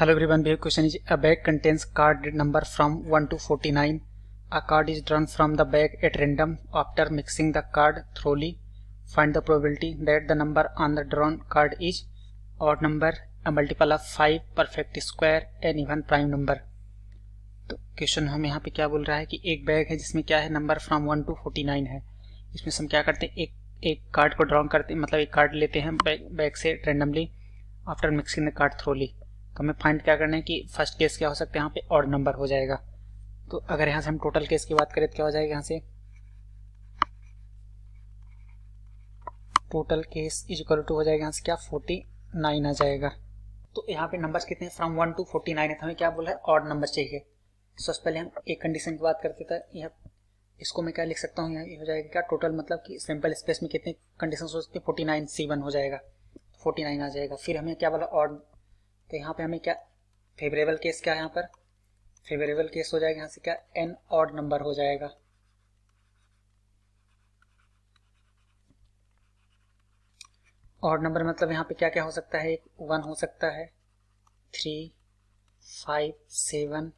Hello everyone, behavior question is a bag contains card number from 1 to 49. A card is drawn from the bag at random. After mixing the card thoroughly, find the probability that the number on the drawn card is odd number, a multiple of 5, perfect square, and even prime number. तो question हम यहाँ पे क्या बोल रहा है कि एक बैग है जिसमें क्या है number from one to forty nine है इसमें हम क्या करते हैं एक एक कार्ड को ड्रॉ करते हैं मतलब एक कार्ड लेते हैं बैग बैग से randomly after mixing the card thoroughly तो हमें फाइंड क्या करना है कि फर्स्ट केस क्या हो सकता है यहाँ पे और नंबर हो जाएगा तो अगर यहाँ से हम टोटल केस की बात करें तो क्या हो जाएगा यहाँ से total case is equal to हो जाएगा यहाँ से क्या फोर्टी नाइन आ जाएगा तो यहाँ पे नंबर्स कितने from one to forty nine है तो हमें क्या बोला है और नंबर चाहिए तो सबसे पहले हम एक कंडीशन की बात करते थे यहाँ इसको मैं क्या लिख सकता हूँ यहाँ हो जाएगा क्या टोटल मतलब कि सिंपल स्पेस में कितने कंडीशन हो सकते हैं फोर्टी नाइन सी वन हो जाएगा फोर्टी नाइन आ जाएगा फिर हमें क्या बोला और तो यहाँ पे हमें क्या फेवरेबल केस क्या है यहाँ पर फेवरेबल केस हो जाएगा यहाँ से क्या एन ऑड नंबर हो जाएगा ऑड नंबर मतलब यहाँ पे क्या क्या हो सकता है एक वन हो सकता है three five seven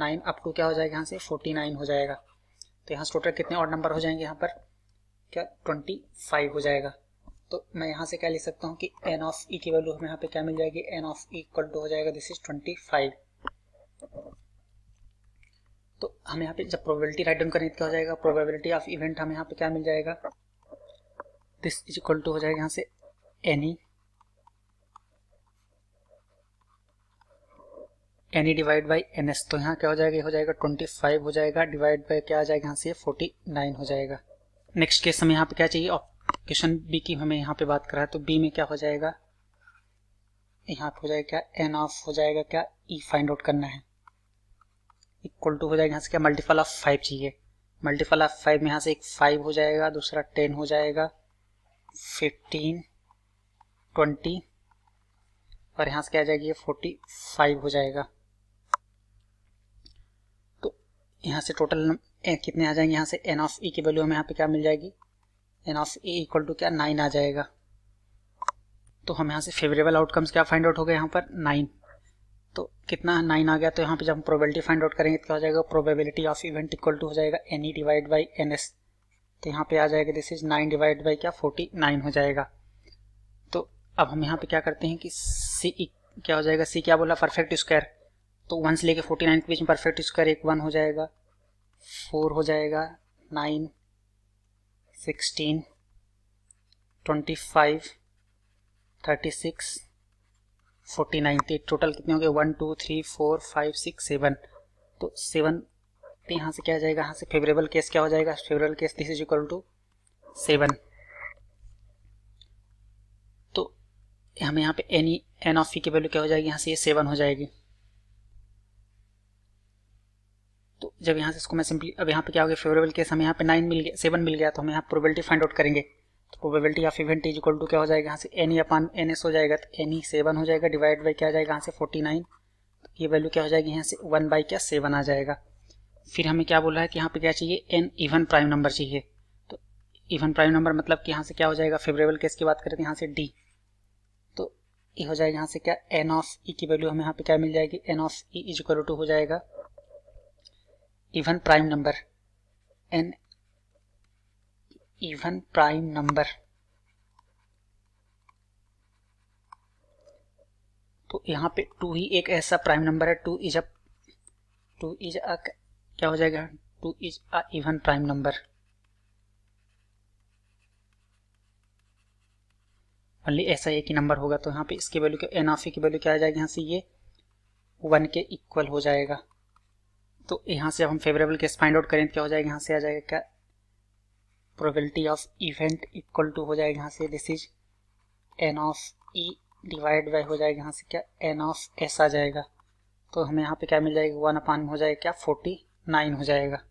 nine up to क्या हो जाएगा यहाँ से फोर्टी नाइन हो जाएगा तो यहाँ से टोटल कितने ऑड नंबर हो जाएंगे यहाँ पर क्या ट्वेंटी फाइव हो जाएगा तो मैं यहाँ से क्या ले सकता हूँ कि एन ऑफ ई की वैल्यू हमें यहाँ पे क्या मिल जाएगी N of E equal to हो जाएगा दिस इज ट्वेंटी फाइव तो हम यहाँ पे जब प्रोबेबिलिटी राइट डाउन करेंगे क्या हो जाएगा प्रोबेबिलिटी ऑफ इवेंट हमें यहाँ पे क्या मिल जाएगा दिस इज इक्वल टू हो जाएगा यहाँ से any any divide by N S तो यहाँ क्या हो जाएगा हो जाएगा ट्वेंटी फाइव हो जाएगा डिवाइड बाई क्या आ जाएगा यहाँ से फोर्टी नाइन हो जाएगा नेक्स्ट केस हमें यहाँ पे क्या चाहिए क्वेश्चन बी की हमें यहाँ पे बात करा है तो बी में क्या हो जाएगा यहाँ पे हो जाएगा क्या एन ऑफ हो जाएगा क्या ई फाइंड आउट करना है इक्वल टू हो जाएगा यहाँ से क्या मल्टीपल ऑफ फाइव चाहिए मल्टीपल ऑफ फाइव में यहाँ से एक फाइव हो जाएगा दूसरा टेन हो जाएगा फिफ्टीन ट्वेंटी और यहाँ से क्या आ जाएगी फोर्टी फाइव हो जाएगा तो यहाँ से टोटल कितने आ जाएंगे यहाँ से एन ऑफ ई की वैल्यू हमें यहाँ पे क्या मिल जाएगी N of A equal to क्या नाइन आ जाएगा तो हम यहाँ से फेवरेबल आउटकम्स क्या फाइंड आउट हो गए यहाँ पर नाइन तो कितना नाइन आ गया तो यहाँ पे जब हम प्रोबेबिलिटी फाइंड आउट करेंगे तो क्या हो जाएगा probability of event equal to हो जाएगा N E divide by N S तो यहाँ पे आ जाएगा this is nine divide by क्या फोर्टी नाइन हो जाएगा तो अब हम यहाँ पे क्या करते हैं कि सी e- क्या हो जाएगा सी क्या बोला परफेक्ट स्क्वायर तो वन से लेके फोर्टी नाइन के बीच में परफेक्ट स्क्वायर एक वन हो जाएगा फोर हो जाएगा नाइन 16 25 36 49 तो टोटल कितने होंगे one two three four five six seven तो सेवन तो यहाँ से क्या जाएगा यहाँ से फेवरेबल केस क्या हो जाएगा favourable case this is equal to seven तो हम यहाँ पे एनी एन ऑफ ई की वैल्यू क्या हो जाएगी यहाँ से ये सेवन हो जाएगी तो जब यहाँ से इसको मैं सिंपली अब यहाँ पे क्या हो गया फेवरेबल केस हमें यहाँ पे नाइन मिल गया सेवन मिल गया तो हम यहाँ प्रोबेबिलिटी फाइंड आउट करेंगे तो probability of event is equal to क्या हो जाएगा यहाँ से एन अपान एन एस हो जाएगा तो एन ई सेवन हो जाएगा डिवाइड बाई क्या जाएगा यहाँ से फोर्टी नाइन तो ये वैल्यू क्या हो जाएगी यहाँ से वन बाई क्या सेवन आ जाएगा फिर हमें क्या बोल रहा है कि यहाँ पे क्या चाहिए एन इवन प्राइम नंबर चाहिए तो इवन प्राइम नंबर मतलब कि यहाँ से क्या हो जाएगा फेवरेबल केस की बात करें तो यहाँ से डी तो ये हो जाएगा यहाँ से क्या एन ऑफ ई की वैल्यू हमें यहाँ पे क्या मिल जाएगी N of E is equal to हो जाएगा even prime number an even prime number तो यहाँ पे टू ही एक ऐसा प्राइम नंबर है two is a two is a क्या हो जाएगा two is a even prime number only ऐसा एक ही नंबर होगा तो यहाँ पे इसकी वैल्यू एन ऑफ की वैल्यू क्या आ जाएगी यहाँ से ये वन के इक्वल हो जाएगा तो यहाँ से अब हम फेवरेबल केस फाइंड आउट करें तो क्या हो जाएगा यहाँ से आ जाएगा क्या probability of event equal to हो जाएगा यहाँ से this is N of E divide by हो जाएगा यहाँ से क्या एन ऑफ एस आ जाएगा तो हमें यहाँ पे क्या मिल जाएगा वन अपान हो जाएगा क्या फोर्टी नाइन हो जाएगा